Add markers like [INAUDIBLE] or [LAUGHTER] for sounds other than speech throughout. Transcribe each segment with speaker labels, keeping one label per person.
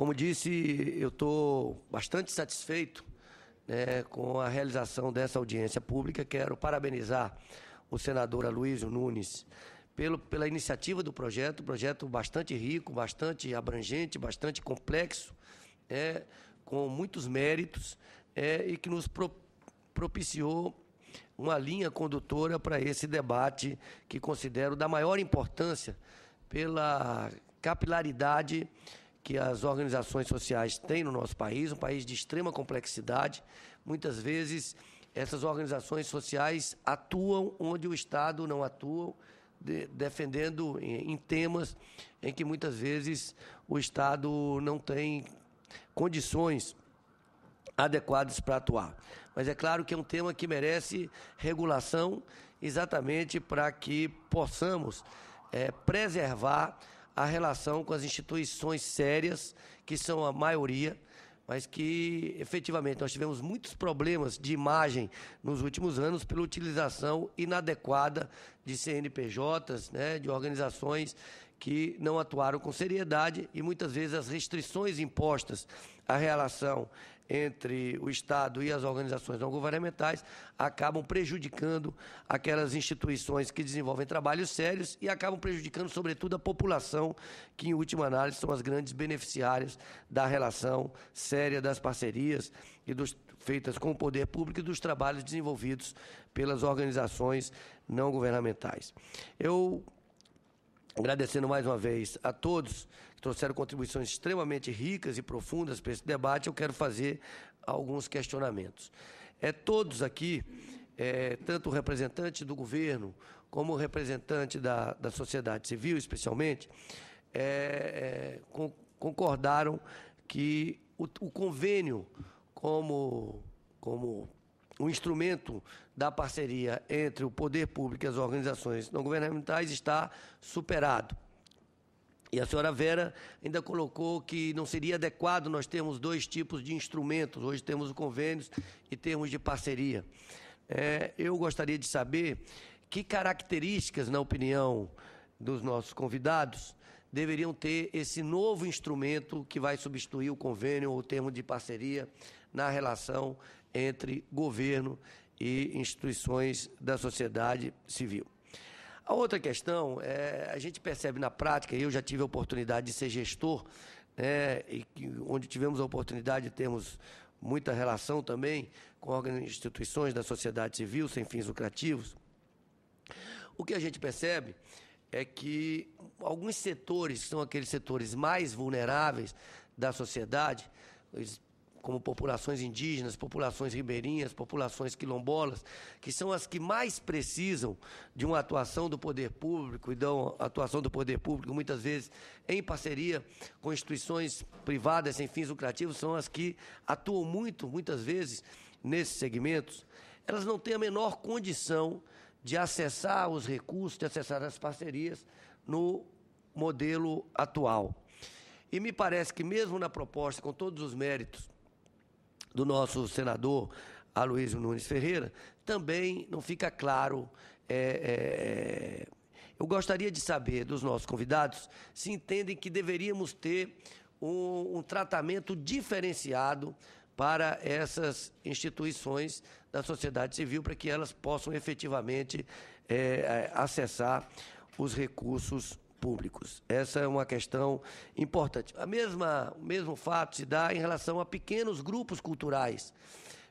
Speaker 1: Como disse, eu estou bastante satisfeito né, com a realização dessa audiência pública. Quero parabenizar o senador Aloysio Nunes pelo, pela iniciativa do projeto, projeto bastante rico, bastante abrangente, bastante complexo, é, com muitos méritos é, e que nos pro, propiciou uma linha condutora para esse debate que considero da maior importância pela capilaridade que as organizações sociais têm no nosso país, um país de extrema complexidade. Muitas vezes essas organizações sociais atuam onde o Estado não atua, de, defendendo em, em temas em que muitas vezes o Estado não tem condições adequadas para atuar. Mas é claro que é um tema que merece regulação, exatamente para que possamos é, preservar a relação com as instituições sérias, que são a maioria, mas que efetivamente nós tivemos muitos problemas de imagem nos últimos anos pela utilização inadequada de CNPJs, né, de organizações que não atuaram com seriedade e muitas vezes as restrições impostas à relação entre o Estado e as organizações não governamentais acabam prejudicando aquelas instituições que desenvolvem trabalhos sérios e acabam prejudicando, sobretudo, a população, que, em última análise, são as grandes beneficiárias da relação séria das parcerias e dos, feitas com o poder público e dos trabalhos desenvolvidos pelas organizações não governamentais. Eu Agradecendo mais uma vez a todos que trouxeram contribuições extremamente ricas e profundas para esse debate, eu quero fazer alguns questionamentos. É todos aqui, é, tanto o representante do governo como o representante da, da sociedade civil, especialmente, é, é, com, concordaram que o, o convênio como, como um instrumento da parceria entre o poder público e as organizações não governamentais está superado. E a senhora Vera ainda colocou que não seria adequado nós termos dois tipos de instrumentos. Hoje temos convênios e termos de parceria. É, eu gostaria de saber que características, na opinião dos nossos convidados, deveriam ter esse novo instrumento que vai substituir o convênio ou o termo de parceria na relação entre governo e instituições da sociedade civil. A outra questão é a gente percebe na prática, eu já tive a oportunidade de ser gestor, né, e onde tivemos a oportunidade de termos muita relação também com órgãos e instituições da sociedade civil sem fins lucrativos. O que a gente percebe é que alguns setores são aqueles setores mais vulneráveis da sociedade, como populações indígenas, populações ribeirinhas, populações quilombolas, que são as que mais precisam de uma atuação do poder público e dão atuação do poder público muitas vezes em parceria com instituições privadas sem fins lucrativos, são as que atuam muito, muitas vezes nesses segmentos. Elas não têm a menor condição de acessar os recursos, de acessar as parcerias no modelo atual. E me parece que mesmo na proposta, com todos os méritos do nosso senador Aloysio Nunes Ferreira, também não fica claro. É, é, é, eu gostaria de saber dos nossos convidados se entendem que deveríamos ter um, um tratamento diferenciado para essas instituições da sociedade civil, para que elas possam efetivamente é, é acessar os recursos públicos. Essa é uma questão importante. A mesma, o mesmo fato se dá em relação a pequenos grupos culturais.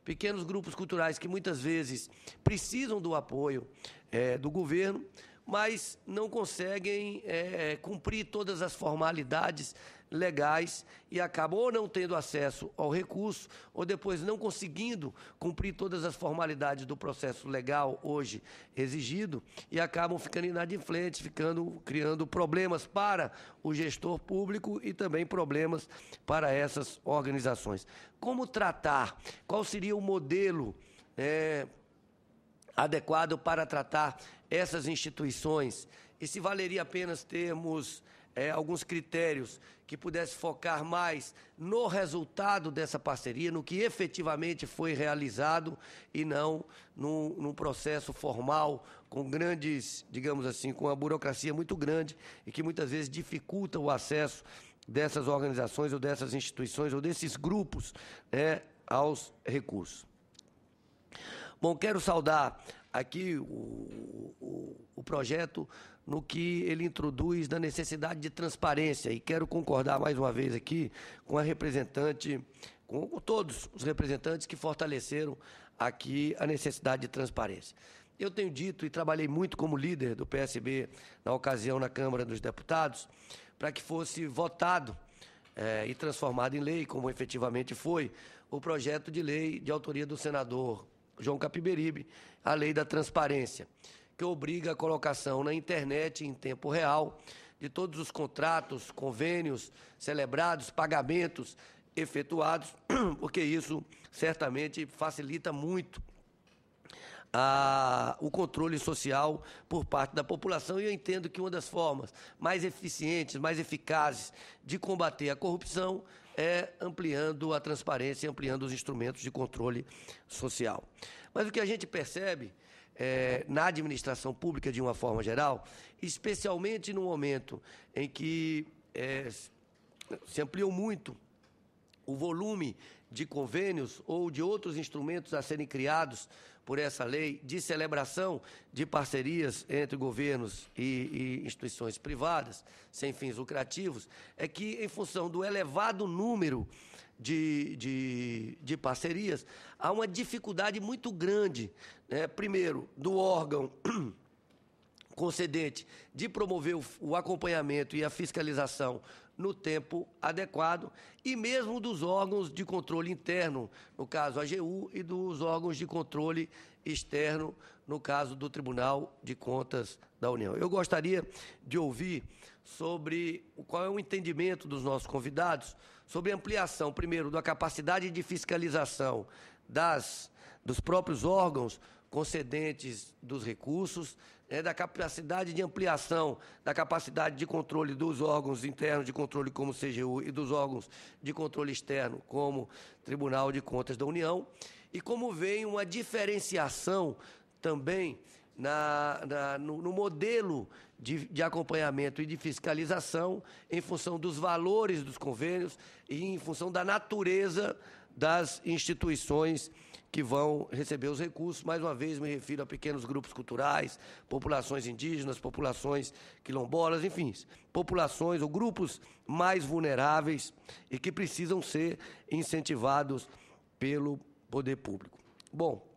Speaker 1: Pequenos grupos culturais que muitas vezes precisam do apoio é, do governo, mas não conseguem é, cumprir todas as formalidades legais e acabam ou não tendo acesso ao recurso ou depois não conseguindo cumprir todas as formalidades do processo legal hoje exigido e acabam ficando inadimplentes, ficando criando problemas para o gestor público e também problemas para essas organizações. Como tratar? Qual seria o modelo é, adequado para tratar essas instituições? E se valeria apenas termos é, alguns critérios que pudesse focar mais no resultado dessa parceria, no que efetivamente foi realizado e não num, num processo formal com grandes, digamos assim, com a burocracia muito grande e que muitas vezes dificulta o acesso dessas organizações ou dessas instituições ou desses grupos né, aos recursos. Bom, quero saudar aqui o, o, o projeto no que ele introduz da necessidade de transparência. E quero concordar mais uma vez aqui com a representante, com todos os representantes que fortaleceram aqui a necessidade de transparência. Eu tenho dito e trabalhei muito como líder do PSB na ocasião na Câmara dos Deputados para que fosse votado é, e transformado em lei, como efetivamente foi, o projeto de lei de autoria do senador João Capiberibe, a lei da transparência que obriga a colocação na internet em tempo real de todos os contratos, convênios celebrados, pagamentos efetuados, [CLEARS THROAT] porque isso certamente facilita muito a, ah, o controle social por parte da população. E eu entendo que uma das formas mais eficientes, mais eficazes de combater a corrupção é ampliando a transparência, ampliando os instrumentos de controle social. Mas o que a gente percebe é, na administração pública de uma forma geral, especialmente no momento em que é, se ampliou muito o volume de convênios ou de outros instrumentos a serem criados por essa lei de celebração de parcerias entre governos e, e, instituições privadas, sem fins lucrativos, é que, em função do elevado número de, de, de parcerias, há uma dificuldade muito grande, né? primeiro, do órgão [CLEARS THROAT] concedente de promover o, o acompanhamento e a fiscalização no tempo adequado e mesmo dos órgãos de controle interno, no caso a AGU, e dos órgãos de controle externo, no caso do Tribunal de Contas da União. Eu gostaria de ouvir sobre qual é o entendimento dos nossos convidados sobre ampliação, primeiro, da capacidade de fiscalização das, dos próprios órgãos concedentes dos recursos, né, da capacidade de ampliação da capacidade de controle dos órgãos internos de controle como CGU e dos órgãos de controle externo como Tribunal de Contas da União, e como vem uma diferenciação também na, na no, no modelo de, de, acompanhamento e de fiscalização em função dos valores dos convênios e em função da natureza das instituições que vão receber os recursos. Mais uma vez, me refiro a pequenos grupos culturais, populações indígenas, populações quilombolas, enfim, populações ou grupos mais vulneráveis e que precisam ser incentivados pelo poder público. Bom,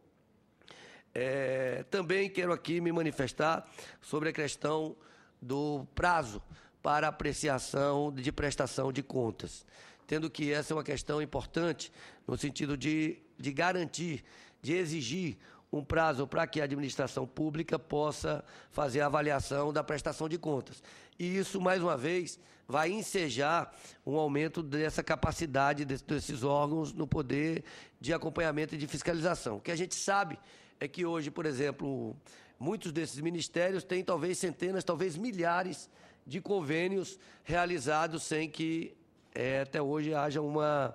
Speaker 1: é, também quero aqui me manifestar sobre a questão do prazo para apreciação de prestação de contas, tendo que essa é uma questão importante no sentido de, de garantir, de exigir um prazo para que a administração pública possa fazer a avaliação da prestação de contas. E isso, mais uma vez, vai ensejar um aumento dessa capacidade desses órgãos no poder de acompanhamento e de fiscalização. O que a gente sabe é que hoje, por exemplo, muitos desses ministérios têm talvez centenas, talvez milhares de convênios realizados sem que é, até hoje haja uma,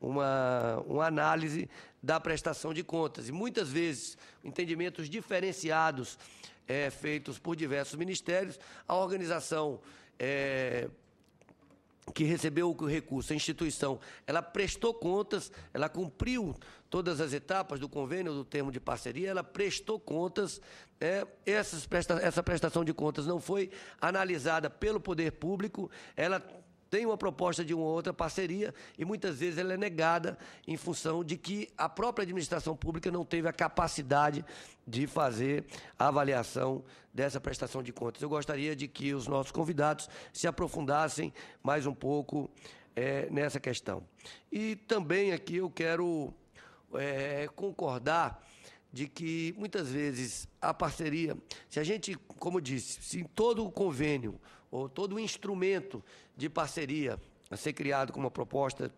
Speaker 1: uma, uma análise da prestação de contas. E muitas vezes, entendimentos diferenciados é, feitos por diversos ministérios, a organização é, que recebeu o recurso, a instituição, ela prestou contas, ela cumpriu todas as etapas do convênio, do termo de parceria, ela prestou contas, né? essas presta, essa prestação de contas não foi analisada pelo poder público, ela tem uma proposta de uma ou outra parceria e muitas vezes ela é negada em função de que a própria administração pública não teve a capacidade de fazer a avaliação dessa prestação de contas. Eu gostaria de que os nossos convidados se aprofundassem mais um pouco é, nessa questão. E também aqui eu quero é, concordar de que muitas vezes a parceria, se a gente, como disse, se em todo o convênio ou todo o instrumento de parceria a ser criado com uma proposta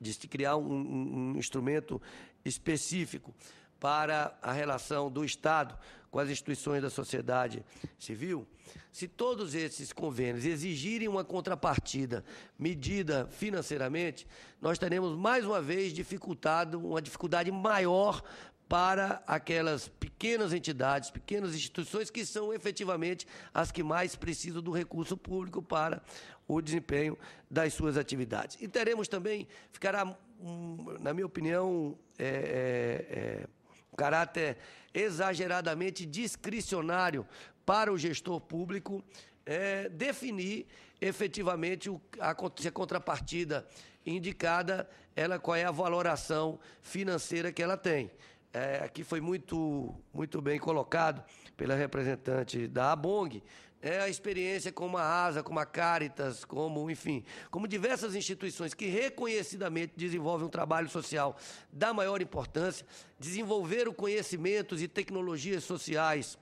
Speaker 1: de se criar um, um, instrumento específico para a relação do Estado com as instituições da sociedade civil, se todos esses convênios exigirem uma contrapartida medida financeiramente, nós teremos mais uma vez dificultado uma dificuldade maior para aquelas pequenas entidades, pequenas instituições que são efetivamente as que mais precisam do recurso público para o desempenho das suas atividades. E teremos também, ficará, hum, na minha opinião, é, é, é, um caráter exageradamente discricionário para o gestor público é, definir efetivamente o, a, se a contrapartida indicada, ela qual é a valoração financeira que ela tem é, aqui foi muito, muito bem colocado pela representante da ABONG, é a experiência como a ASA, como a Caritas, como, enfim, como diversas instituições que reconhecidamente desenvolvem um trabalho social da maior importância, desenvolveram conhecimentos e tecnologias sociais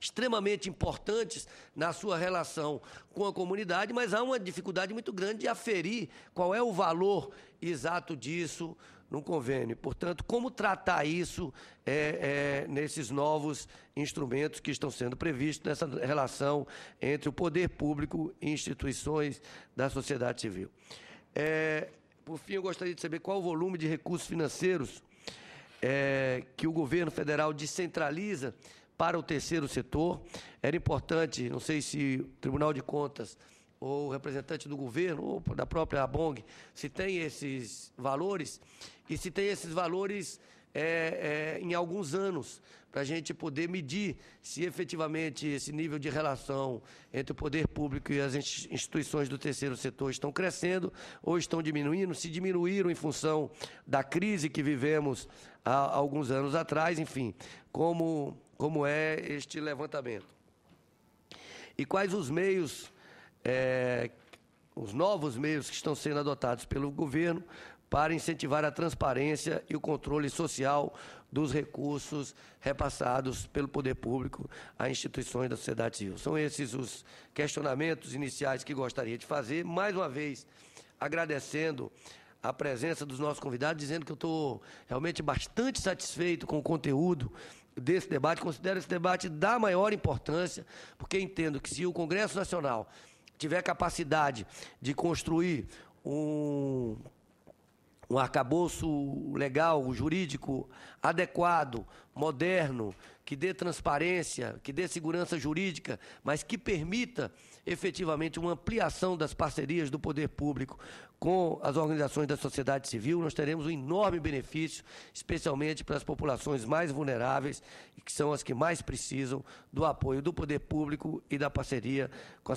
Speaker 1: extremamente importantes na sua relação com a comunidade, mas há uma dificuldade muito grande de aferir qual é o valor exato disso, no convênio. Portanto, como tratar isso é, é, nesses novos instrumentos que estão sendo previstos nessa relação entre o poder público e instituições da sociedade civil? É, por fim, eu gostaria de saber qual o volume de recursos financeiros é, que o governo federal descentraliza para o terceiro setor. Era importante, não sei se o Tribunal de Contas ou representante do governo ou da própria ABONG, se tem esses valores e se tem esses valores é, é, em alguns anos, para a gente poder medir se efetivamente esse nível de relação entre o poder público e as instituições do terceiro setor estão crescendo ou estão diminuindo, se diminuíram em função da crise que vivemos há, alguns anos atrás, enfim, como, como é este levantamento. E quais os meios, é, os novos meios que estão sendo adotados pelo governo para incentivar a transparência e o controle social dos recursos repassados pelo poder público a instituições da sociedade civil. São esses os questionamentos iniciais que gostaria de fazer. Mais uma vez, agradecendo a presença dos nossos convidados, dizendo que eu estou realmente bastante satisfeito com o conteúdo desse debate. Considero esse debate da maior importância, porque entendo que se o Congresso Nacional tiver capacidade de construir um um arcabouço legal, jurídico, adequado, moderno, que dê transparência, que dê segurança jurídica, mas que permita efetivamente uma ampliação das parcerias do poder público com as organizações da sociedade civil, nós teremos um enorme benefício, especialmente para as populações mais vulneráveis, que são as que mais precisam do apoio do poder público e da parceria com,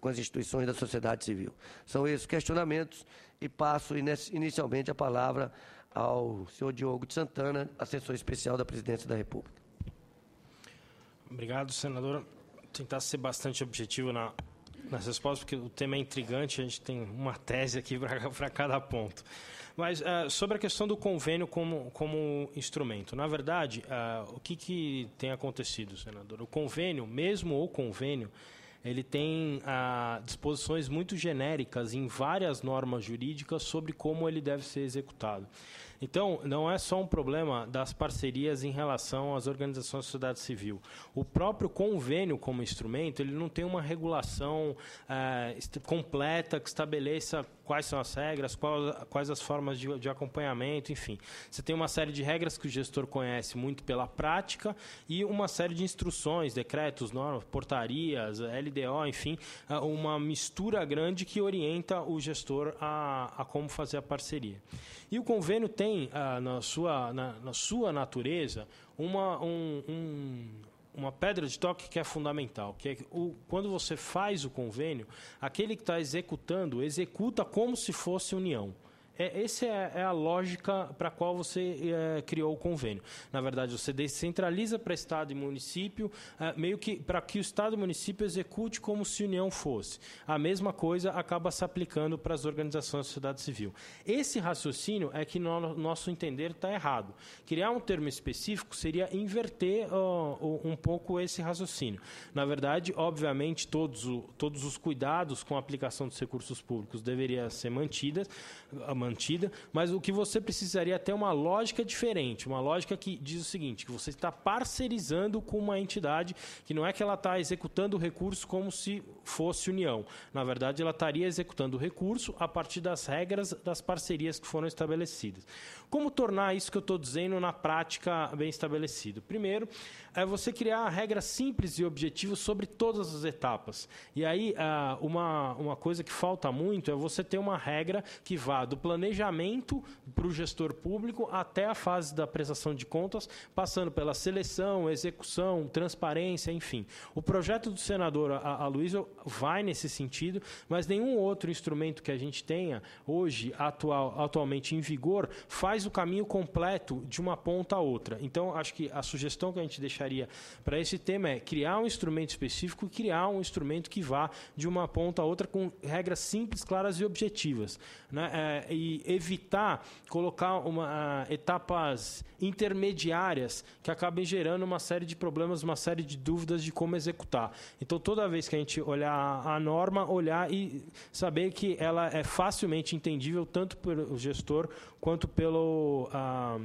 Speaker 1: com as instituições da sociedade civil. São esses questionamentos e passo inicialmente a palavra ao senhor Diogo de Santana, assessor especial da Presidência da República.
Speaker 2: Obrigado, senadora. Tentar ser bastante objetivo na, nas respostas, porque o tema é intrigante, a gente tem uma tese aqui [LAUGHS] para cada ponto. Mas uh, sobre a questão do convênio como, como instrumento, na verdade, uh, o que, que tem acontecido, senador? O convênio, mesmo o convênio, ele tem ah, disposições muito genéricas em várias normas jurídicas sobre como ele deve ser executado. Então, não é só um problema das parcerias em relação às organizações da sociedade civil. O próprio convênio como instrumento, ele não tem uma regulação é, completa que estabeleça quais são as regras, quais, quais as formas de, de acompanhamento, enfim. Você tem uma série de regras que o gestor conhece muito pela prática e uma série de instruções, decretos, normas, portarias, LDO, enfim, eh, uma mistura grande que orienta o gestor a, a como fazer a parceria. E o convênio tem tem ah, na, sua, na, na, sua natureza uma, um, um, uma pedra de toque que é fundamental, que é o, quando você faz o convênio, aquele que está executando executa como se fosse união. É, essa é, é a lógica para a qual você é, criou o convênio. Na verdade, você descentraliza para Estado e município, é, meio que para que o Estado e município execute como se união fosse. A mesma coisa acaba se aplicando para as organizações da sociedade civil. Esse raciocínio é que, no nosso entender, está errado. Criar um termo específico seria inverter um pouco esse raciocínio. Na verdade, obviamente, todos, todos os cuidados com a aplicação dos recursos públicos deveriam ser mantidas, ah, mantida, mas o que você precisaria é ter uma lógica diferente, uma lógica que diz o seguinte, que você está parcerizando com uma entidade que não é que ela está executando o recurso como se fosse união. Na verdade, ela estaria executando o recurso a partir das regras das parcerias que foram estabelecidas. Como tornar isso que eu estou dizendo na prática bem estabelecido? Primeiro, é você criar regras simples e objetivos sobre todas as etapas. E aí, ah, uma, uma coisa que falta muito é você ter uma regra que vá do planejamento para o gestor público até a fase da prestação de contas, passando pela seleção, execução, transparência, enfim. O projeto do senador Aloysio vai nesse sentido, mas nenhum outro instrumento que a gente tenha hoje, atual, atualmente em vigor, faz faz o caminho completo de uma ponta a outra. Então, acho que a sugestão que a gente deixaria para esse tema é criar um instrumento específico criar um instrumento que vá de uma ponta a outra com regras simples, claras e objetivas. Né? É, e evitar colocar uma, uh, etapas intermediárias que acabem gerando uma série de problemas, uma série de dúvidas de como executar. Então, toda vez que a gente olhar a norma, olhar e saber que ela é facilmente entendível tanto pelo gestor quanto pelo ah,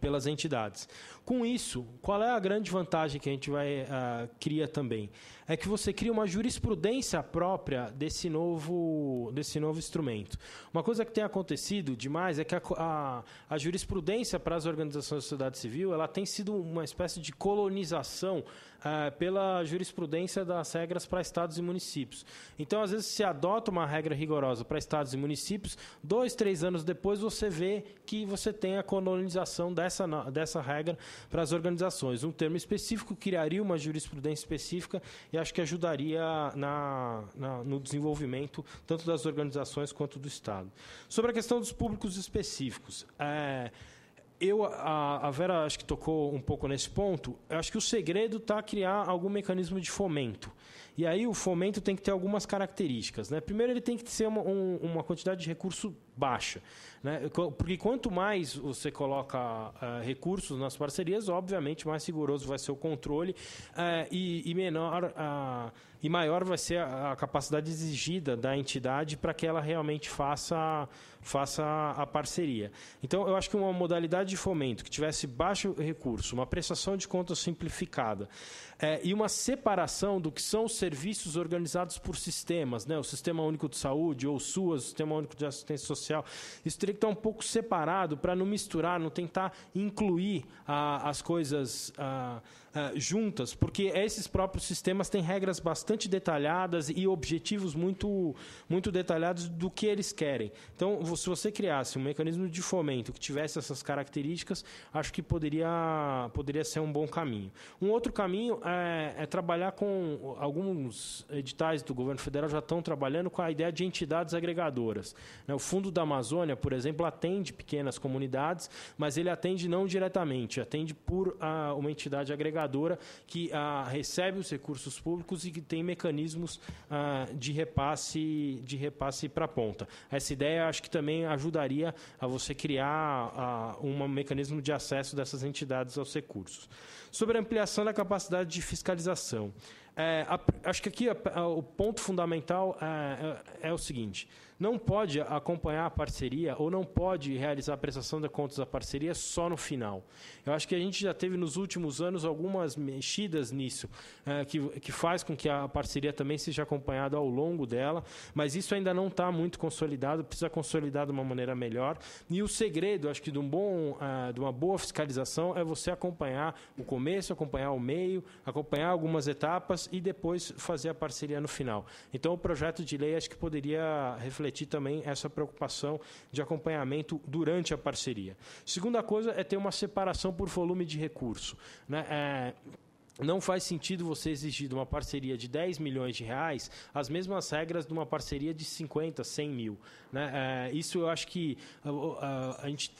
Speaker 2: pelas entidades. Com isso, qual é a grande vantagem que a gente vai ah, cria também? é que você cria uma jurisprudência própria desse novo, desse novo instrumento. Uma coisa que tem acontecido demais é que a, a, a jurisprudência para as organizações da sociedade civil ela tem sido uma espécie de colonização eh, pela jurisprudência das regras para estados e municípios. Então, às vezes, se adota uma regra rigorosa para estados e municípios, dois, três anos depois você vê que você tem a colonização dessa, dessa regra para as organizações. Um termo específico criaria uma jurisprudência específica e a acho que ajudaria na, na, no desenvolvimento tanto das organizações quanto do Estado. Sobre a questão dos públicos específicos, é, eu, a, a, Vera acho que tocou um pouco nesse ponto. Eu acho que o segredo está criar algum mecanismo de fomento. E aí o fomento tem que ter algumas características. Né? Primeiro, ele tem que ser uma, um, uma quantidade de recurso baixa. Né? Porque quanto mais você coloca uh, recursos nas parcerias, obviamente mais rigoroso vai ser o controle uh, e, e, menor. Uh, e maior vai ser a, a capacidade exigida da entidade para que ela realmente faça, faça a parceria. Então, eu acho que uma modalidade de fomento que tivesse baixo recurso, uma prestação de contas simplificada é, e uma separação do que são os serviços organizados por sistemas, né? o Sistema Único de Saúde ou SUAS, o Sistema Único de Assistência Social, isso teria que estar um pouco separado para não misturar, não tentar incluir ah, as coisas. Ah, ah, juntas, porque esses próprios sistemas têm regras bastante detalhadas e objetivos muito, muito detalhados do que eles querem. Então, se você criasse um mecanismo de fomento que tivesse essas características, acho que poderia, poderia ser um bom caminho. Um outro caminho é, é trabalhar com alguns editais do governo federal já estão trabalhando com a ideia de entidades agregadoras. Né? O Fundo da Amazônia, por exemplo, atende pequenas comunidades, mas ele atende não diretamente, atende por ah, uma entidade agregadora que ah, recebe os recursos públicos e que tem mecanismos ah, de repasse de repasse para ponta. Essa ideia acho que também ajudaria a você criar ah, um mecanismo de acesso dessas entidades aos recursos. Sobre a ampliação da capacidade de fiscalização. É, a, acho que aqui a, a, o ponto fundamental é, é, é o seguinte: não pode acompanhar a parceria ou não pode realizar a prestação de contas da parceria só no final. Eu acho que a gente já teve nos últimos anos algumas mexidas nisso, é, que, que faz com que a parceria também seja acompanhada ao longo dela, mas isso ainda não está muito consolidado, precisa consolidar de uma maneira melhor. E o segredo, acho que de, um bom, eh, de uma boa fiscalização é você acompanhar o começo, acompanhar o meio, acompanhar algumas etapas e depois fazer a parceria no final. Então, o projeto de lei acho que poderia refletir refletir também essa preocupação de acompanhamento durante a parceria. Segunda coisa é ter uma separação por volume de recurso. Né? É, não faz sentido você exigir de uma parceria de 10 milhões de reais as mesmas regras de uma parceria de 50, 100 mil. Né? É, isso eu acho que ah, ah, a gente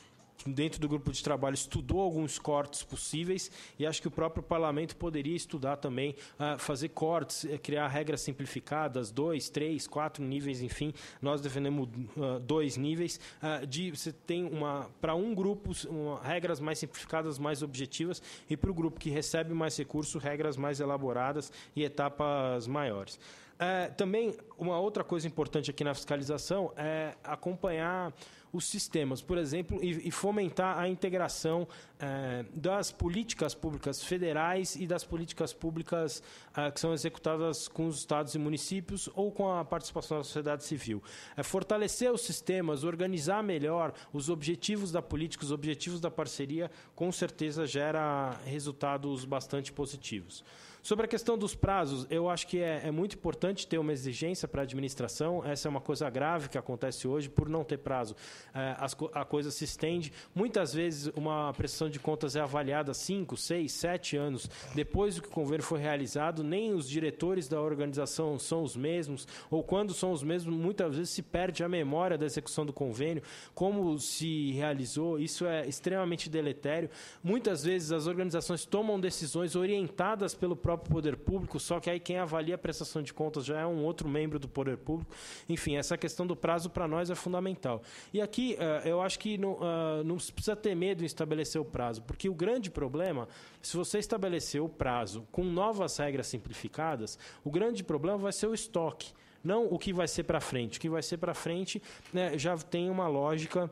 Speaker 2: dentro do grupo de trabalho, estudou alguns cortes possíveis e acho que o próprio parlamento poderia estudar também, uh, fazer cortes, eh, criar regras simplificadas, dois, três, quatro níveis, enfim. Nós defendemos uh, dois níveis. Uh, de, você tem uma para um grupo uma, regras mais simplificadas, mais objetivas, e para o grupo que recebe mais recurso, regras mais elaboradas e etapas maiores. Eh, também, uma outra coisa importante aqui na fiscalização é acompanhar os sistemas, por exemplo, e, e fomentar a integração eh, das políticas públicas federais e das políticas públicas eh, que são executadas com os estados e municípios ou com a participação da sociedade civil. É fortalecer os sistemas, organizar melhor os objetivos da política, os objetivos da parceria, com certeza gera resultados bastante positivos. Sobre a questão dos prazos, eu acho que é, é muito importante ter uma exigência para a administração. Essa é uma coisa grave que acontece hoje por não ter prazo. É, as, a coisa se estende. Muitas vezes uma prestação de contas é avaliada 5, 6, 7 anos depois do que o convênio foi realizado. Nem os diretores da organização são os mesmos, ou quando são os mesmos, muitas vezes se perde a memória da execução do convênio, como se realizou. Isso é extremamente deletério. Muitas vezes as organizações tomam decisões orientadas pelo próprio próprio poder público, só que aí quem avalia a prestação de contas já é um outro membro do poder público. Enfim, essa questão do prazo para nós é fundamental. E aqui eh, eu acho que não, eh, não precisa ter medo em estabelecer o prazo, porque o grande problema, se você estabelecer o prazo com novas regras simplificadas, o grande problema vai ser o estoque não o que vai ser para frente. O que vai ser para frente né, já tem uma lógica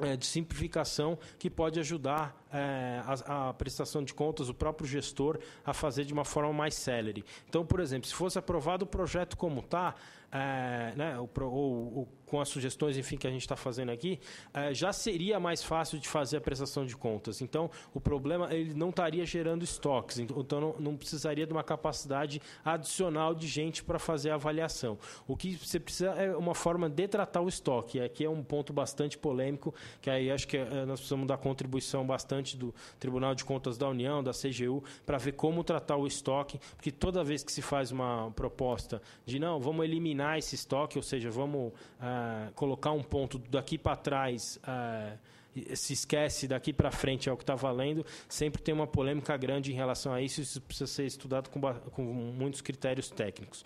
Speaker 2: é, de simplificação que pode ajudar é, a, a, prestação de contas, o próprio gestor, a fazer de uma forma mais célere. Então, por exemplo, se fosse aprovado o projeto como está, é, né, ou, ou, ou, com as sugestões, enfim, que a gente está fazendo aqui, é, já seria mais fácil de fazer a prestação de contas. Então, o problema ele não estaria gerando estoques, então, então não, não precisaria de uma capacidade adicional de gente para fazer a avaliação. O que você precisa é uma forma de tratar o estoque. E aqui é um ponto bastante polêmico, que aí acho que é, nós precisamos dar contribuição bastante do Tribunal de Contas da União, da CGU, para ver como tratar o estoque, porque toda vez que se faz uma proposta de não, vamos eliminar eliminar esse estoque, ou seja, vamos ah, colocar um ponto daqui para trás. Ah, se esquece daqui para frente é o que está valendo, sempre tem uma polêmica grande em relação a isso, isso precisa ser estudado com, com muitos critérios técnicos.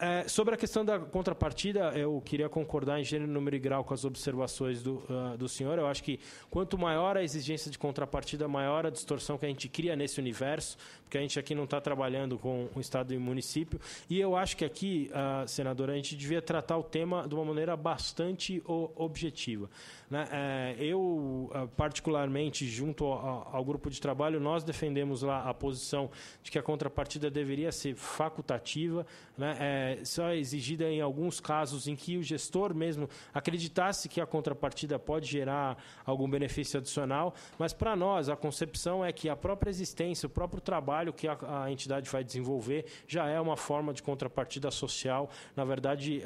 Speaker 2: É, sobre a questão da contrapartida, eu queria concordar em gênero, número e grau com as observações do, uh, do senhor. Eu acho que quanto maior a exigência de contrapartida, maior a distorção que a gente cria nesse universo, porque a gente aqui não está trabalhando com o Estado e município. E eu acho que aqui, uh, ah, senadora, a gente devia tratar o tema de uma maneira bastante objetiva. Né? É, eu, uh, particularmente, junto ao, ao grupo de trabalho, nós defendemos lá a posição de que a contrapartida deveria ser facultativa, né? É, é, só exigida em alguns casos em que o gestor mesmo acreditasse que a contrapartida pode gerar algum benefício adicional, mas para nós a concepção é que a própria existência, o próprio trabalho que a, a entidade vai desenvolver já é uma forma de contrapartida social, na verdade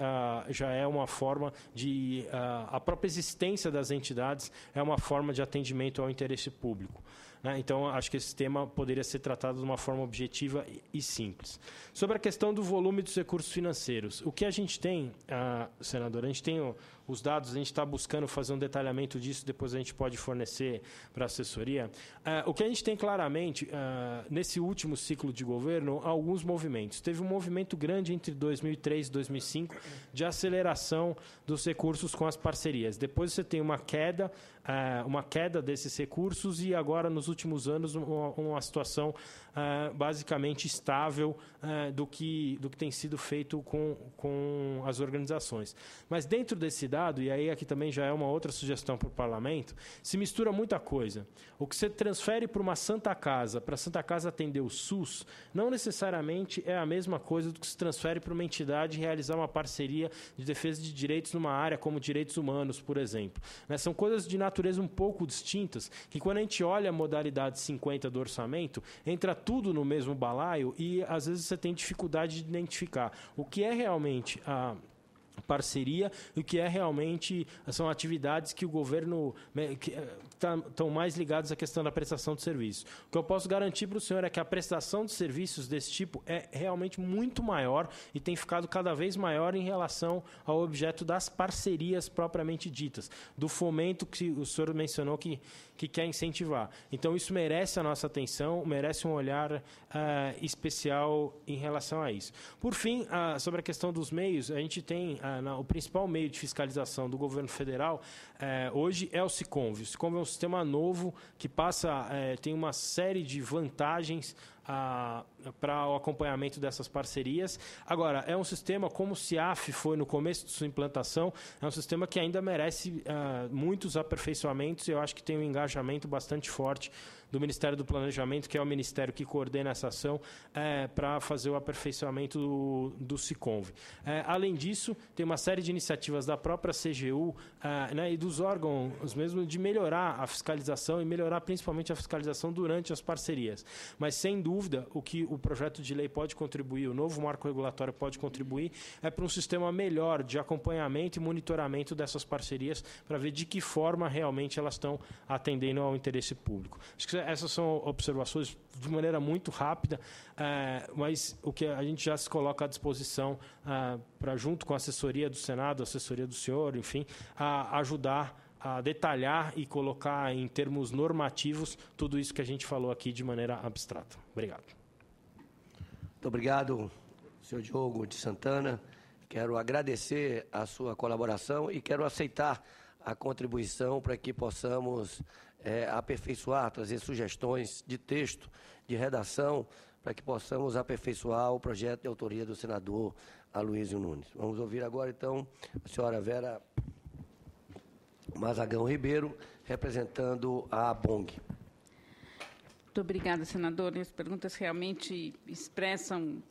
Speaker 2: já é uma forma de a própria existência das entidades é uma forma de atendimento ao interesse público. Né? Então, acho que esse tema poderia ser tratado de uma forma objetiva e simples. Sobre a questão do volume dos recursos financeiros, o que a gente tem, ah, senador, a gente tem o, os dados, a gente está buscando fazer um detalhamento disso, depois a gente pode fornecer para a assessoria. Uh, o que a gente tem claramente, uh, nesse último ciclo de governo, alguns movimentos. Teve um movimento grande entre 2003 e 2005 de aceleração dos recursos com as parcerias. Depois você tem uma queda, uh, uma queda desses recursos e agora, nos últimos anos, uma, uma situação uh, basicamente estável uh, do, que, do que tem sido feito com, com as organizações. Mas dentro desse dado, e aí aqui também já é uma outra sugestão para o parlamento, se mistura muita coisa. O que você transfere para uma Santa Casa, para a Santa Casa atender o SUS, não necessariamente é a mesma coisa do que se transfere para uma entidade realizar uma parceria de defesa de direitos numa área como direitos humanos, por exemplo. Né? São coisas de natureza um pouco distintas, que quando a gente olha a modalidade 50 do orçamento, entra tudo no mesmo balaio e às vezes você tem dificuldade de identificar o que é realmente a parceria, e o que é realmente são atividades que o governo né, eh, estão tá, mais ligados à questão da prestação de serviço. O que eu posso garantir para o senhor é que a prestação de serviços desse tipo é realmente muito maior e tem ficado cada vez maior em relação ao objeto das parcerias propriamente ditas, do fomento que o senhor mencionou que, que quer incentivar. Então, isso merece a nossa atenção, merece um olhar uh, especial em relação a isso. Por fim, uh, sobre a questão dos meios, a gente tem uh, na, o principal meio de fiscalização do governo federal eh, hoje é o SICOMV. O SICOMV é um sistema novo que passa, é, tem uma série de vantagens para o acompanhamento dessas parcerias. Agora, é um sistema, como o CIAF foi no começo de sua implantação, é um sistema que ainda merece ah, muitos aperfeiçoamentos e eu acho que tem um engajamento bastante forte do Ministério do Planejamento, que é o ministério que coordena essa ação, é, para fazer o aperfeiçoamento do, do Ciconv. É, além disso, tem uma série de iniciativas da própria CGU é, né, e dos órgãos mesmo de melhorar a fiscalização e melhorar principalmente a fiscalização durante as parcerias. Mas, sem dúvida, dúvida, o que o projeto de lei pode contribuir, o novo marco regulatório pode contribuir, é para um sistema melhor de acompanhamento e monitoramento dessas parcerias, para ver de que forma realmente elas estão atendendo ao interesse público. Acho que essas são observações de maneira muito rápida, eh, mas o que a gente já se coloca à disposição eh, para, junto com a assessoria do Senado, a assessoria do senhor, enfim, a ajudar a detalhar e colocar em termos normativos tudo isso que a gente falou aqui de maneira abstrata.
Speaker 1: Obrigado. Muito obrigado, senhor Diogo de Santana. Quero agradecer a sua colaboração e quero aceitar a contribuição para que possamos é, aperfeiçoar, trazer sugestões de texto, de redação, para que possamos aperfeiçoar o projeto de autoria do senador Aloysio Nunes. Vamos ouvir agora, então, a senhora Vera Mazagão Ribeiro, representando a BONG.
Speaker 3: Muito obrigada, senador. As perguntas realmente expressam,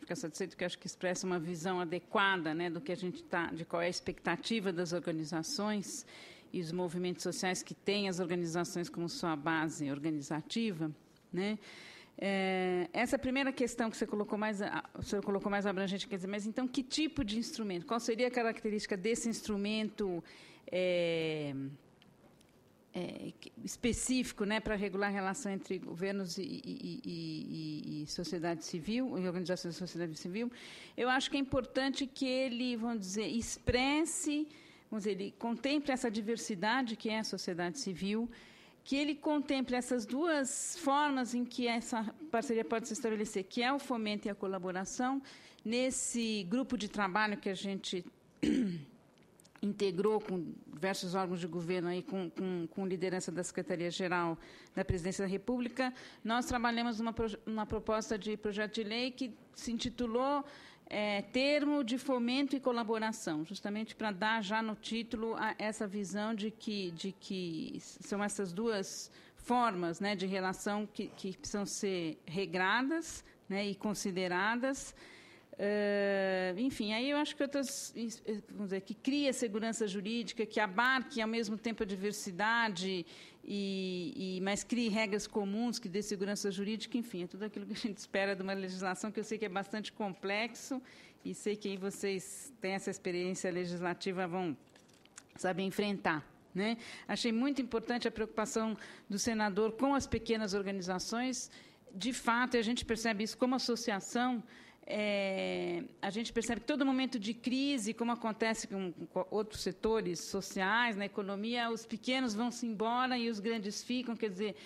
Speaker 3: fica satisfeito que acho que expressam uma visão adequada né, do que a gente está, de qual é a expectativa das organizações e os movimentos sociais que têm as organizações como sua base organizativa. Né? É, essa primeira questão que você colocou mais, o senhor colocou mais abrangente, quer dizer, mas então que tipo de instrumento? Qual seria a característica desse instrumento é, é, específico né, para regular a relação entre governos e, e, e, e sociedade civil, e organizações da sociedade civil, eu acho que é importante que ele, vamos dizer, expresse, vamos dizer, ele contemple essa diversidade que é a sociedade civil, que ele contemple essas duas formas em que essa parceria pode se estabelecer, que é o fomento e a colaboração, nesse grupo de trabalho que a gente integrou com diversos órgãos de governo e com, com, com liderança da Secretaria Geral da Presidência da República, nós trabalhamos uma, uma proposta de projeto de lei que se intitulou é, termo de fomento e colaboração, justamente para dar já no título essa visão de que, de que são essas duas formas né, de relação que, que precisam ser regradas né, e consideradas. Uh, enfim, aí eu acho que outras, eh, vamos dizer, que cria segurança jurídica, que abarque ao mesmo tempo a diversidade, e, e, mas crie regras comuns que dê segurança jurídica, enfim, é tudo aquilo que a gente espera de uma legislação que eu sei que é bastante complexo e sei que aí vocês têm essa experiência legislativa, vão saber enfrentar. Né? Achei muito importante a preocupação do senador com as pequenas organizações. De fato, a gente percebe isso como associação, é, a gente percebe que todo momento de crise, como acontece com, com, outros setores sociais, na economia, os pequenos vão se embora e os grandes ficam. Quer dizer,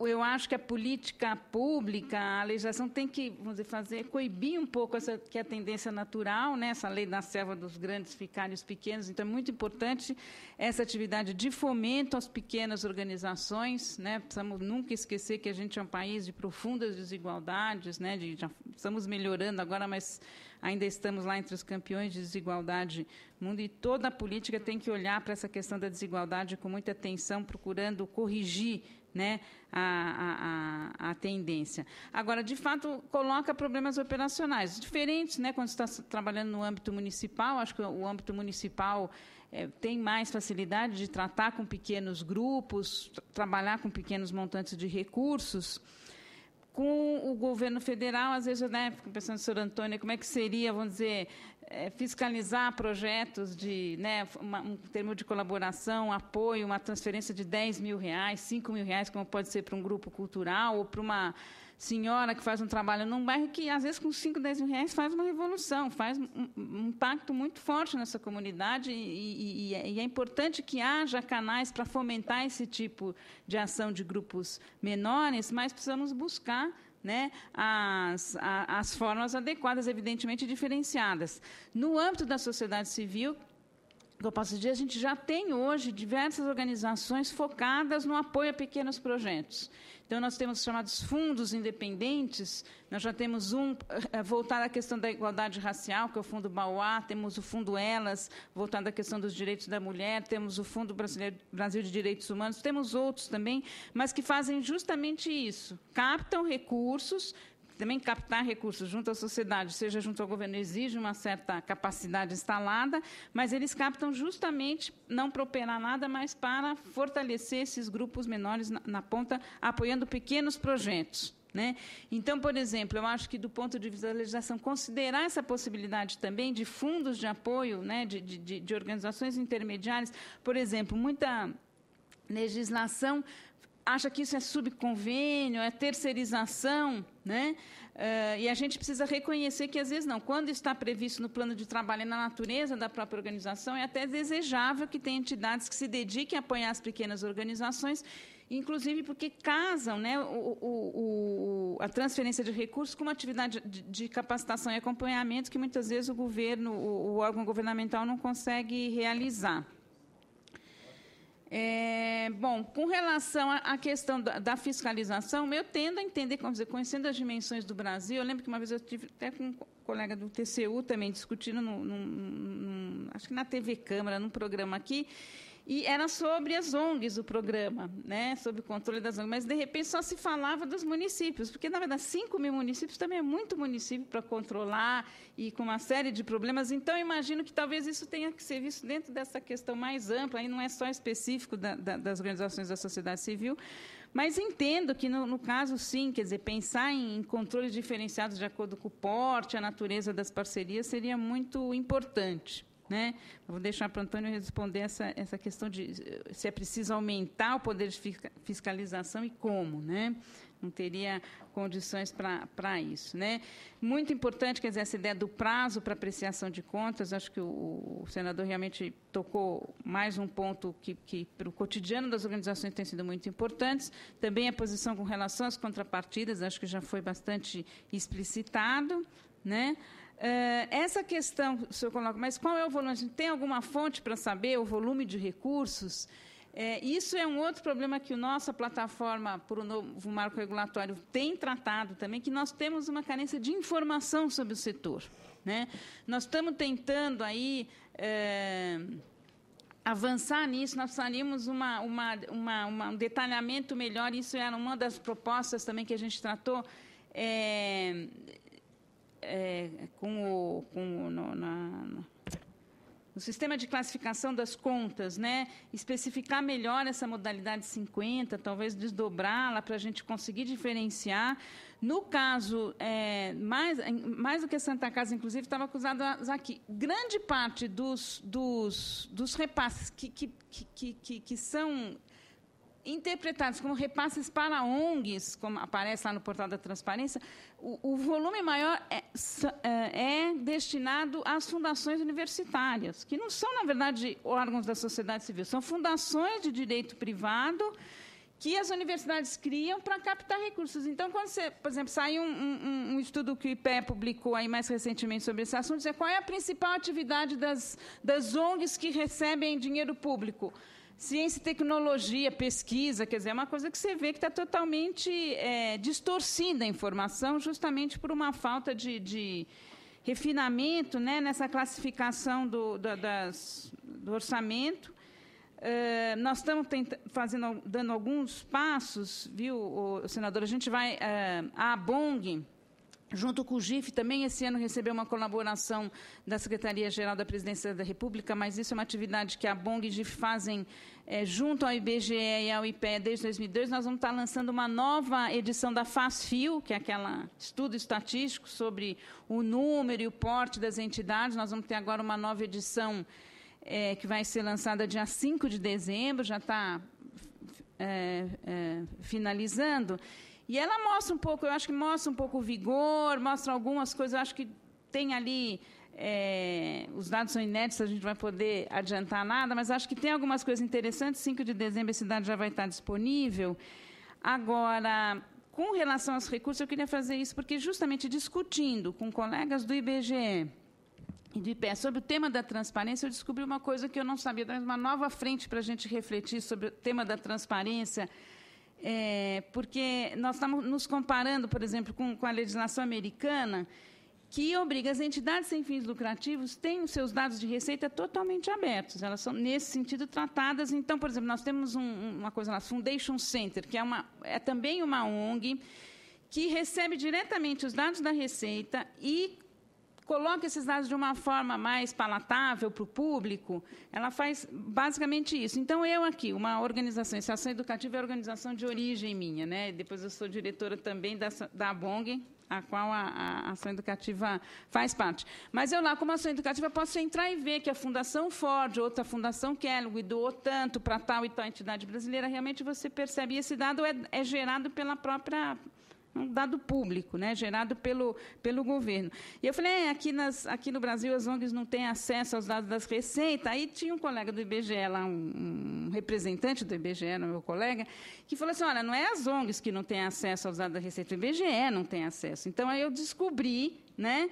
Speaker 3: eu acho que a política pública, a legislação tem que, vamos dizer, fazer, coibir um pouco essa que é a tendência natural, né? essa lei da selva dos grandes ficarem os pequenos. Então, é muito importante essa atividade de fomento às pequenas organizações. Né? Precisamos nunca esquecer que a gente é um país de profundas desigualdades, né? de, já estamos melhorando agora, mas ainda estamos lá entre os campeões de desigualdade no mundo. E toda a política tem que olhar para essa questão da desigualdade com muita atenção, procurando corrigir né, a, a, a, tendência. Agora, de fato, coloca problemas operacionais diferentes, né, quando está trabalhando no âmbito municipal. Acho que o âmbito municipal é, tem mais facilidade de tratar com pequenos grupos, trabalhar com pequenos montantes de recursos com o governo federal, às vezes, né, pensando senhor Antônio, como é que seria, vamos dizer, eh, fiscalizar projetos de né, um termo de colaboração, apoio, uma transferência de 10 mil reais, 5 mil reais, como pode ser para um grupo cultural ou para uma senhora que faz um trabalho num bairro que, às vezes, com 5, 10 mil reais faz uma revolução, faz um, um impacto muito forte nessa comunidade e, e, é, e é importante que haja canais para fomentar esse tipo de ação de grupos menores, mas precisamos buscar né, as, a, as formas adequadas, evidentemente diferenciadas. No âmbito da sociedade civil, eu posso dizer, a gente já tem hoje diversas organizações focadas no apoio a pequenos projetos. Então, nós temos os chamados fundos independentes, nós já temos um eh, eh, voltado à questão da igualdade racial, que é o Fundo Bauá. temos o Fundo Elas, voltado à questão dos direitos da mulher, temos o Fundo Brasileiro, Brasil de Direitos Humanos, temos outros também, mas que fazem justamente isso, captam recursos também captar recursos junto à sociedade, seja junto ao governo, exige uma certa capacidade instalada, mas eles captam justamente não para operar nada, mas para fortalecer esses grupos menores na, na ponta, apoiando pequenos projetos. Né? Então, por exemplo, eu acho que, do ponto de vista da legislação, considerar essa possibilidade também de fundos de apoio, né, de, de, de organizações intermediárias, por exemplo, muita legislação acha que isso é subconvênio, é terceirização, né? Uh, e a gente precisa reconhecer que, às vezes, não. Quando está previsto no plano de trabalho e na natureza da própria organização, é até desejável que tenha entidades que se dediquem a apoiar as pequenas organizações, inclusive porque casam né, o, o, o, a transferência de recursos com uma atividade de, de, capacitação e acompanhamento que, muitas vezes, o governo, o órgão governamental não consegue realizar. É, bom, com relação à questão da, fiscalização, eu tendo a entender, dizer, conhecendo as dimensões do Brasil, eu lembro que uma vez eu tive até com um colega do TCU também discutindo, no, no, no, acho que na TV Câmara, num programa aqui, e era sobre as ONGs o programa, né? sobre o controle das ONGs, mas de repente só se falava dos municípios, porque, na verdade, 5 mil municípios também é muito município para controlar e com uma série de problemas. Então, imagino que talvez isso tenha que ser visto dentro dessa questão mais ampla, aí não é só específico da, da, das organizações da sociedade civil, mas entendo que, no, no, caso, sim, quer dizer, pensar em, em controles diferenciados de acordo com o porte, a natureza das parcerias, seria muito importante. Né? Vou deixar para o Antônio responder essa, essa questão de eh, se é preciso aumentar o poder de fiscalização e como. Né? Não teria condições para isso. Né? Muito importante, quer dizer, essa ideia do prazo para apreciação de contas, acho que o, o senador realmente tocou mais um ponto que, que para o cotidiano das organizações tem sido muito importante. Também a posição com relação às contrapartidas, acho que já foi bastante explicitado. Né? Eh, essa questão que o senhor coloca, mas qual é o volume? Tem alguma fonte para saber o volume de recursos? É, isso é um outro problema que a nossa plataforma por um novo marco regulatório tem tratado também, que nós temos uma carência de informação sobre o setor. Né? Nós estamos tentando aí. É, avançar nisso, nós precisaríamos uma, uma, uma, uma, um detalhamento melhor. Isso era uma das propostas também que a gente tratou é, é, com o, com o no, na, no sistema de classificação das contas, né, especificar melhor essa modalidade 50, talvez desdobrá-la para a gente conseguir diferenciar. No caso, é, mais, mais do que a Santa Casa, inclusive, estava acusada aqui. Grande parte dos, dos, dos repasses que, que, que, que, que são interpretados como repasses para ONGs, como aparece lá no portal da transparência, o, o volume maior é, é, é, destinado às fundações universitárias, que não são, na verdade, órgãos da sociedade civil, são fundações de direito privado que as universidades criam para captar recursos. Então, quando você, por exemplo, sai um, um, um, estudo que o IPE publicou aí mais recentemente sobre esse assunto, dizer qual é a principal atividade das, das ONGs que recebem dinheiro público. Ciência e tecnologia, pesquisa, quer dizer, é uma coisa que você vê que está totalmente é, distorcida a informação, justamente por uma falta de, de refinamento né, nessa classificação do, do, das, do orçamento. Uh, nós estamos fazendo, dando alguns passos, viu, senador? A gente vai uh, à BONG, Junto com o GIF, também esse ano recebeu uma colaboração da Secretaria-Geral da Presidência da República, mas isso é uma atividade que a BONG e o GIF fazem é, junto ao IBGE e ao IPE desde 2002. Nós vamos estar lançando uma nova edição da FASFIL, que é aquele estudo estatístico sobre o número e o porte das entidades. Nós vamos ter agora uma nova edição é, que vai ser lançada dia 5 de dezembro, já está é, é, finalizando e ela mostra um pouco, eu acho que mostra um pouco o vigor, mostra algumas coisas, eu acho que tem ali. É, os dados são inéditos, a gente vai poder adiantar nada, mas acho que tem algumas coisas interessantes. 5 de dezembro, esse dado já vai estar disponível. Agora, com relação aos recursos, eu queria fazer isso porque, justamente discutindo com colegas do IBGE e do IPE sobre o tema da transparência, eu descobri uma coisa que eu não sabia, uma nova frente para a gente refletir sobre o tema da transparência é, porque nós estamos nos comparando, por exemplo, com, com a legislação americana, que obriga as entidades sem fins lucrativos têm os seus dados de receita totalmente abertos. Elas são, nesse sentido, tratadas. Então, por exemplo, nós temos um, uma coisa lá, Foundation Center, que é, uma, é também uma ONG que recebe diretamente os dados da receita e coloca esses dados de uma forma mais palatável para o público, ela faz basicamente isso. Então, eu aqui, uma organização, essa ação educativa é organização de origem minha, né? Depois eu sou diretora também da, da Bong, a qual a, a, ação educativa faz parte. Mas eu lá, como ação educativa, posso entrar e ver que a Fundação Ford, outra Fundação Kellogg, doou tanto para tal e tal entidade brasileira, realmente você percebe. E esse dado é, é gerado pela própria um dado público, né, gerado pelo, pelo governo. E eu falei, é, aqui, nas, aqui no Brasil as ONGs não têm acesso aos dados das receitas. Aí tinha um colega do IBGE lá, um, um representante do IBGE, meu colega, que falou assim, olha, não é as ONGs que não têm acesso aos dados da receita, o IBGE não tem acesso. Então, aí eu descobri, né,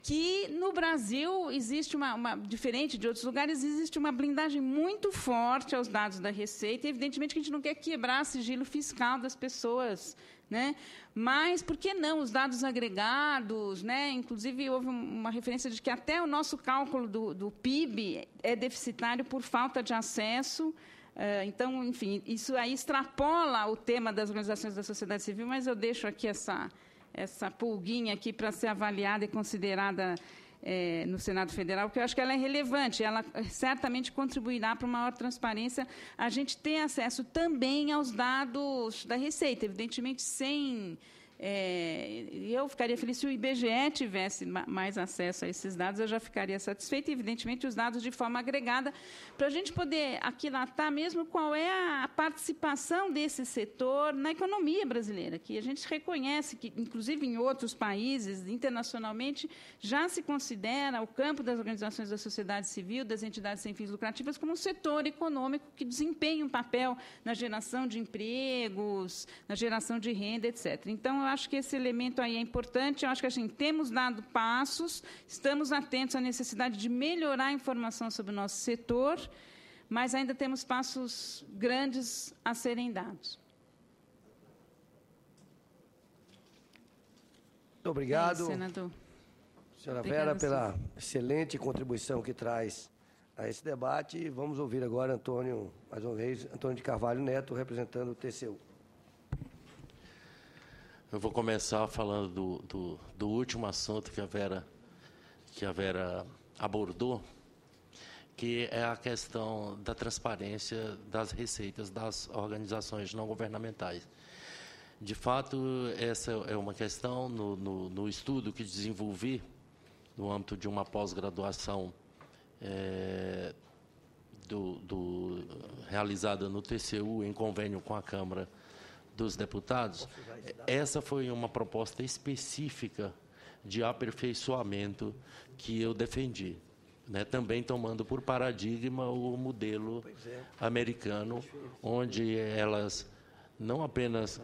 Speaker 3: que no Brasil existe uma, uma, diferente de outros lugares, existe uma blindagem muito forte aos dados da Receita. E evidentemente que a gente não quer quebrar sigilo fiscal das pessoas né? Mas por que não os dados agregados? Né? Inclusive, houve uma referência de que até o nosso cálculo do, do PIB é deficitário por falta de acesso. Eh, então, enfim, isso aí extrapola o tema das organizações da sociedade civil, mas eu deixo aqui essa, essa pulguinha aqui para ser avaliada e considerada é, no Senado Federal, porque eu acho que ela é relevante, ela certamente contribuirá para uma maior transparência. A gente tem acesso também aos dados da Receita, evidentemente sem é, eu ficaria feliz se o IBGE tivesse mais acesso a esses dados, eu já ficaria satisfeita. E, evidentemente, os dados de forma agregada, para a gente poder aquilatar mesmo qual é a participação desse setor na economia brasileira, que a gente reconhece que, inclusive em outros países, internacionalmente, já se considera o campo das organizações da sociedade civil, das entidades sem fins lucrativas, como um setor econômico que desempenha um papel na geração de empregos, na geração de renda, etc. Então, acho que esse elemento aí é importante. Eu acho que a assim, gente temos dado passos, estamos atentos à necessidade de melhorar a informação sobre o nosso setor, mas ainda temos passos grandes a serem dados.
Speaker 1: Muito obrigado, é, senador. senhora Vera, pela senhor. excelente contribuição que traz a esse debate. Vamos ouvir agora Antônio, mais uma vez, Antônio de Carvalho Neto, representando o TCU.
Speaker 4: Eu vou começar falando do, do, do, último assunto que a Vera que a Vera abordou, que é a questão da transparência das receitas das organizações não governamentais. De fato, essa é uma questão no, no, no estudo que desenvolvi no âmbito de uma pós-graduação é, do, do, realizada no TCU em convênio com a Câmara dos deputados, essa foi uma proposta específica de aperfeiçoamento que eu defendi. Né, também tomando por paradigma o modelo é. americano, onde elas não apenas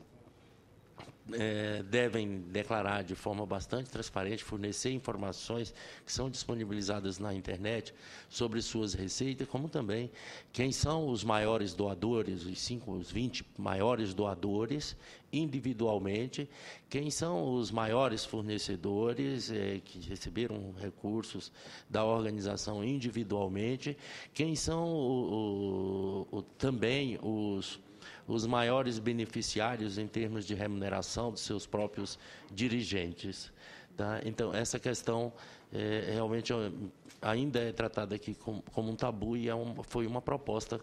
Speaker 4: é, devem declarar de forma bastante transparente, fornecer informações que são disponibilizadas na internet sobre suas receitas, como também quem são os maiores doadores, os 5, os 20 maiores doadores individualmente, quem são os maiores fornecedores é, que receberam recursos da organização individualmente, quem são o, o, o, também os os maiores beneficiários em termos de remuneração dos seus próprios dirigentes. Tá? Então, essa questão é, realmente é, ainda é tratada aqui como, como um tabu e é um, foi uma proposta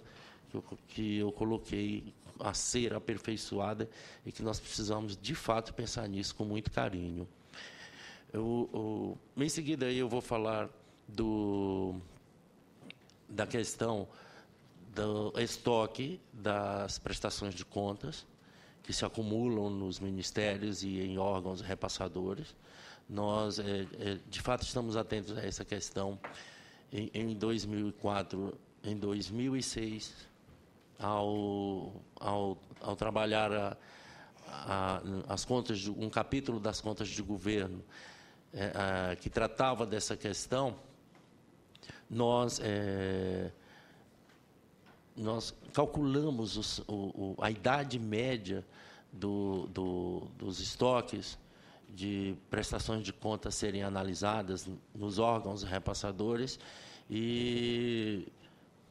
Speaker 4: que eu, que eu coloquei a ser aperfeiçoada e que nós precisamos, de fato, pensar nisso com muito carinho. Eu, eu, em seguida, eu vou falar do, da questão do estoque das prestações de contas que se acumulam nos ministérios e em órgãos repassadores. Nós, é, é, de fato, estamos atentos a essa questão. Em, 2004, em 2006, ao, ao, ao trabalhar a, a, as contas de, um capítulo das contas de governo é, a, que tratava dessa questão, nós é, nós calculamos os, o, o, a idade média do, do, dos estoques de prestações de contas serem analisadas nos órgãos repassadores e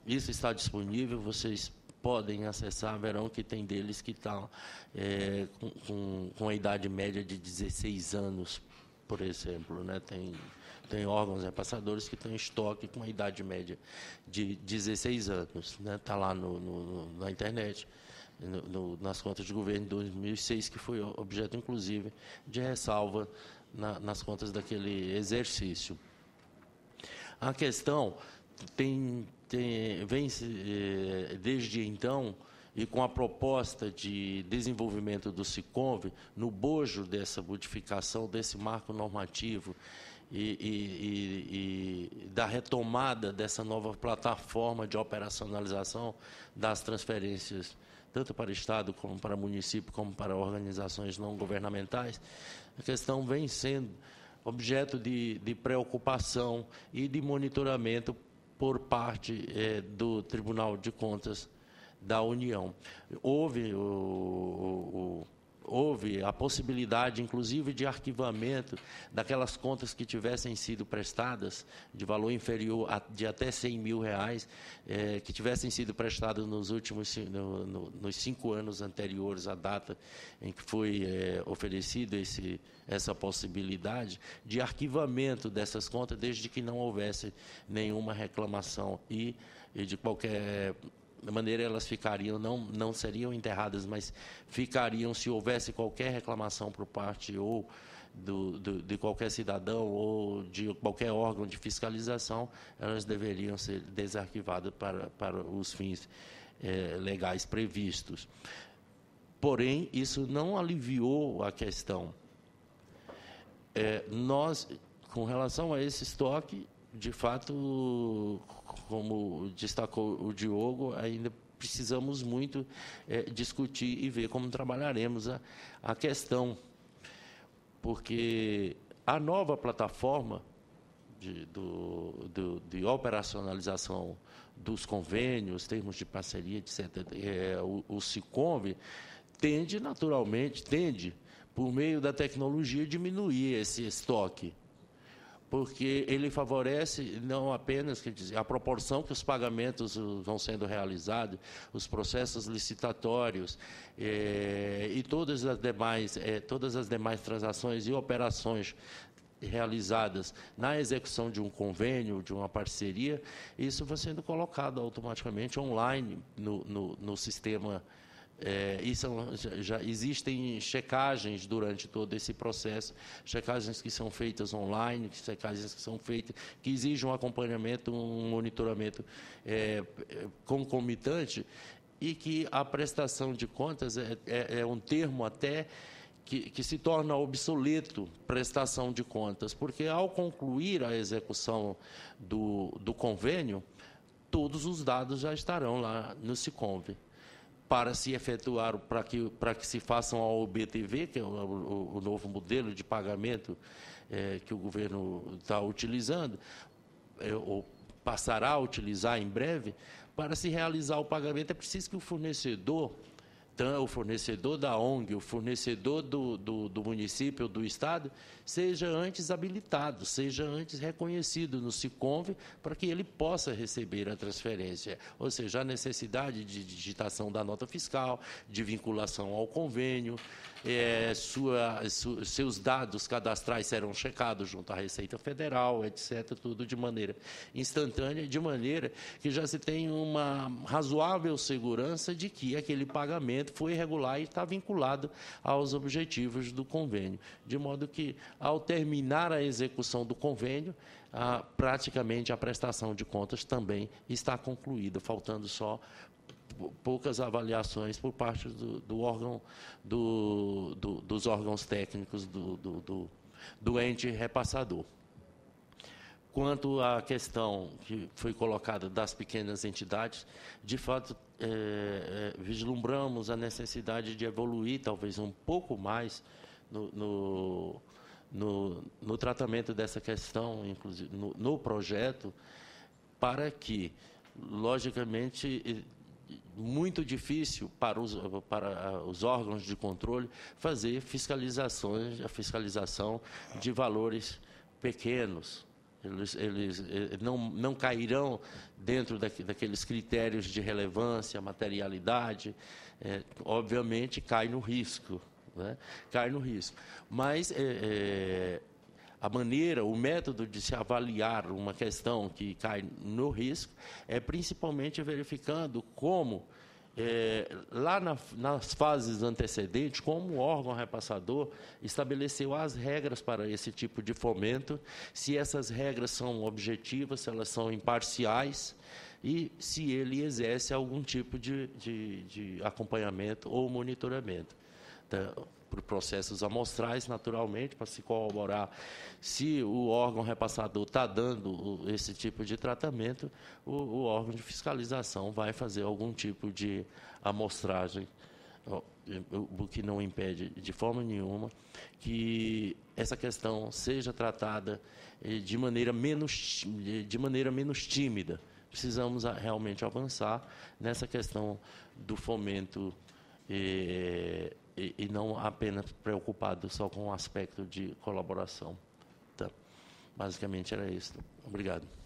Speaker 4: isso está disponível, vocês podem acessar, verão que tem deles que estão tá, é, com, com, com a idade média de 16 anos, por exemplo, né? tem tem órgãos repassadores né, que têm estoque com a idade média de 16 anos. Está né? Tá lá no, no, na internet, no, nas contas de governo de 2006, que foi objeto, inclusive, de ressalva na, nas contas daquele exercício. A questão tem, tem, vem eh, desde então e com a proposta de desenvolvimento do SICOMV, no bojo dessa modificação, desse marco normativo e, e, e, da retomada dessa nova plataforma de operacionalização das transferências, tanto para Estado, como para município, como para organizações não governamentais, a questão vem sendo objeto de, de preocupação e de monitoramento por parte eh, do Tribunal de Contas da União. Houve o, o houve a possibilidade, inclusive, de arquivamento daquelas contas que tivessem sido prestadas de valor inferior a, de até 100 mil reais, eh, que tivessem sido prestadas nos últimos no, no, nos cinco anos anteriores à data em que foi eh, oferecida essa possibilidade de arquivamento dessas contas, desde que não houvesse nenhuma reclamação e, e de qualquer da maneira elas ficariam, não, não seriam enterradas, mas ficariam se houvesse qualquer reclamação por parte ou do, do, de qualquer cidadão ou de qualquer órgão de fiscalização, elas deveriam ser desarquivadas para, para os fins eh, legais previstos. Porém, isso não aliviou a questão. Eh, nós, com relação a esse estoque, de fato, como destacou o Diogo, ainda precisamos muito é, discutir e ver como trabalharemos a, a questão. Porque a nova plataforma de, do, do, de operacionalização dos convênios, termos de parceria, etc., é, o, o tende naturalmente, tende, por meio da tecnologia, diminuir esse estoque porque ele favorece não apenas dizer, a proporção que os pagamentos uh, vão sendo realizados, os processos licitatórios é, e todas as demais é, todas as demais transações e operações realizadas na execução de um convênio, de uma parceria, isso vai sendo colocado automaticamente online no, no, no sistema é, e são, já existem checagens durante todo esse processo, checagens que são feitas online, checagens que são feitas, que exigem um acompanhamento, um monitoramento é, concomitante, e que a prestação de contas é, é, é um termo até que, que, se torna obsoleto prestação de contas, porque ao concluir a execução do, do convênio, todos os dados já estarão lá no SICOMV para se efetuar, para que, para que se façam a OBTV, que é o, o, o novo modelo de pagamento é, que o governo está utilizando, é, ou passará a utilizar em breve, para se realizar o pagamento é preciso que o fornecedor o fornecedor da ONG, o fornecedor do, do, do município, do estado, seja antes habilitado, seja antes reconhecido no SICOMV para que ele possa receber a transferência. Ou seja, a necessidade de digitação da nota fiscal, de vinculação ao convênio, é, sua, su, seus dados cadastrais serão checados junto à Receita Federal, etc., tudo de maneira instantânea, de maneira que já se tem uma razoável segurança de que aquele pagamento foi regular e está vinculado aos objetivos do convênio. De modo que, ao terminar a execução do convênio, a, praticamente a prestação de contas também está concluída, faltando só poucas avaliações por parte do, do órgão, do, do, dos órgãos técnicos do, do, do ente repassador. Quanto à questão que foi colocada das pequenas entidades, de fato, é, vislumbramos a necessidade de evoluir talvez um pouco mais no, no, no, no tratamento dessa questão, inclusive no, no projeto, para que, logicamente, muito difícil para os, para os órgãos de controle fazer fiscalizações, a fiscalização de valores pequenos. Eles, eles eh, não, não cairão dentro daqueles critérios de relevância, materialidade. É, obviamente, cai no risco. Né? Cai no risco. Mas é, a maneira, o método de se avaliar uma questão que cai no risco é principalmente verificando como, é, lá na, nas fases antecedentes, como o órgão repassador estabeleceu as regras para esse tipo de fomento, se essas regras são objetivas, se elas são imparciais e se ele exerce algum tipo de, de, de acompanhamento ou monitoramento. Então, por processos amostrais, naturalmente, para se corroborar se o órgão repassador está dando esse tipo de tratamento, o, o, órgão de fiscalização vai fazer algum tipo de amostragem, o que não impede de forma nenhuma que essa questão seja tratada eh, de maneira menos, de maneira menos tímida. Precisamos realmente avançar nessa questão do fomento eh, e, e não apenas preocupado só com o aspecto de colaboração. então Basicamente era isso. Obrigado.